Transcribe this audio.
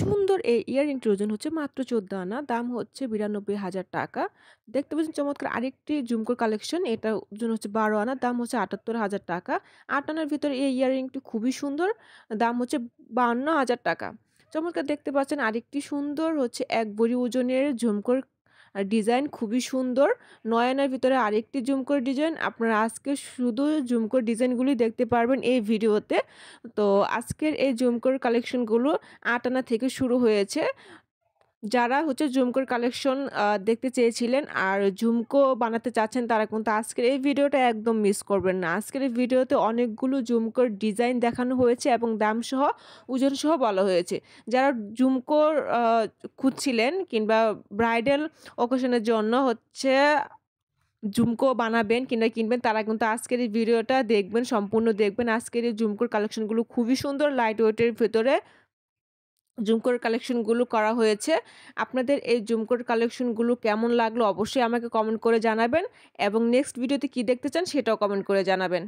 সুন্দর এই ইয়াররিংটির ওজন হচ্ছে মাত্র চোদ্দ আনা দাম হচ্ছে বিরানব্বই হাজার টাকা দেখতে পাচ্ছেন চমৎকার আরেকটি জুমকোর কালেকশন এটার ওজন হচ্ছে বারো আনা দাম হচ্ছে আটাত্তর হাজার টাকা আট আনার ভিতরে এই ইয়াররিংটি খুবই সুন্দর দাম হচ্ছে বান্ন হাজার টাকা চমৎকার দেখতে পাচ্ছেন আরেকটি সুন্দর হচ্ছে এক বড়ি ওজনের ঝুমকোর ডিজাইন খুবই সুন্দর নয়নের ভিতরে আরেকটি ঝুমকোর ডিজাইন আপনারা আজকে শুধু ঝুমকোর ডিজাইনগুলি দেখতে পারবেন এই ভিডিওতে তো আজকের এই ঝুমকোর কালেকশনগুলো আট আনা থেকে শুরু হয়েছে যারা হচ্ছে ঝুমকোর কালেকশন দেখতে চেয়েছিলেন আর ঝুমকো বানাতে চাচ্ছেন তারা কিন্তু আজকের এই ভিডিওটা একদম মিস করবেন না আজকের এই ভিডিওতে অনেকগুলো ঝুমকোর ডিজাইন দেখানো হয়েছে এবং দামসহ ওজনসহ বলা হয়েছে যারা ঝুমকোর খুঁজছিলেন কিংবা ব্রাইডাল অকেশনের জন্য হচ্ছে ঝুমকো বানাবেন কিংবা কিনবেন তারা কিন্তু আজকের এই ভিডিওটা দেখবেন সম্পূর্ণ দেখবেন আজকের এই ঝুমকোর কালেকশনগুলো খুবই সুন্দর লাইট ওয়েটের ভেতরে জুমকোর কালেকশনগুলো করা হয়েছে আপনাদের এই জুমকোর কালেকশনগুলো কেমন লাগলো অবশ্যই আমাকে কমেন্ট করে জানাবেন এবং নেক্সট ভিডিওতে কি দেখতে চান সেটাও কমেন্ট করে জানাবেন